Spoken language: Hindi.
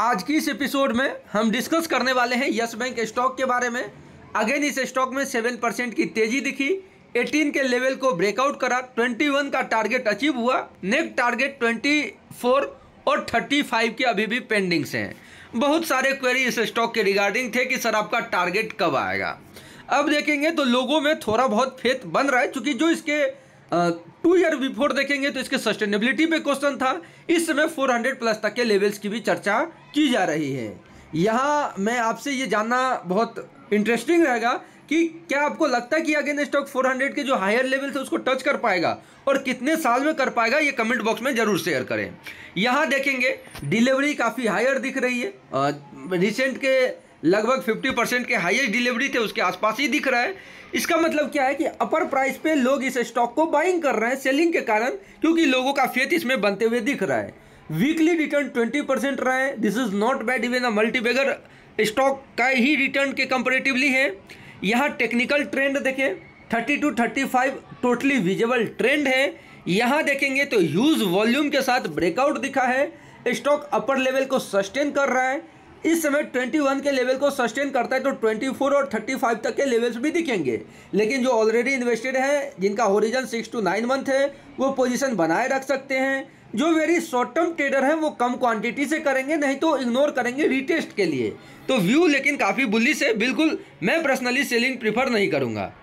आज की इस एपिसोड में हम डिस्कस करने वाले हैं यस बैंक स्टॉक के बारे में अगेन इस स्टॉक में सेवन परसेंट की तेजी दिखी 18 के लेवल को ब्रेकआउट करा 21 का टारगेट अचीव हुआ नेक्स्ट टारगेट 24 और 35 के अभी भी पेंडिंग्स हैं बहुत सारे क्वेरी इस स्टॉक के रिगार्डिंग थे कि सर आपका टारगेट कब आएगा अब देखेंगे तो लोगों में थोड़ा बहुत फेत बन रहा है क्योंकि जो इसके टू ईयर बिफोर देखेंगे तो इसके सस्टेनेबिलिटी पे क्वेश्चन था इस समय 400 प्लस तक के लेवल्स की भी चर्चा की जा रही है यहाँ मैं आपसे ये जानना बहुत इंटरेस्टिंग रहेगा कि क्या आपको लगता है कि अगेन स्टॉक 400 के जो हायर लेवल थे उसको टच कर पाएगा और कितने साल में कर पाएगा ये कमेंट बॉक्स में जरूर शेयर करें यहाँ देखेंगे डिलीवरी काफ़ी हायर दिख रही है रिसेंट के लगभग 50 परसेंट के हाईएस्ट डिलीवरी थे उसके आसपास ही दिख रहा है इसका मतलब क्या है कि अपर प्राइस पे लोग इस स्टॉक को बाइंग कर रहे हैं सेलिंग के कारण क्योंकि लोगों का फेथ इसमें बनते हुए दिख रहा है वीकली रिटर्न 20 परसेंट रहा है this is not bad even a multibagger stock का ही रिटर्न के कंपेरेटिवली है यहाँ टेक्निकल ट्रेंड देखें thirty to thirty five totally visible trend है यहाँ देखेंगे तो ह्यूज वॉल्यूम के साथ ब्रेकआउट दिखा है स्टॉक अपर लेवल को सस्टेन कर रहा है इस समय 21 के लेवल को सस्टेन करता है तो 24 और 35 तक के लेवल्स भी दिखेंगे लेकिन जो ऑलरेडी इन्वेस्टेड हैं जिनका horizon six to nine month है वो पोजीशन बनाए रख सकते हैं जो वेरी शॉर्ट टर्म ट्रेडर हैं वो कम क्वांटिटी से करेंगे नहीं तो इग्नोर करेंगे रीटेस्ट के लिए तो व्यू लेकिन काफ़ी बुलिस है बिल्कुल मैं पर्सनली सेलिंग प्रीफर नहीं करूँगा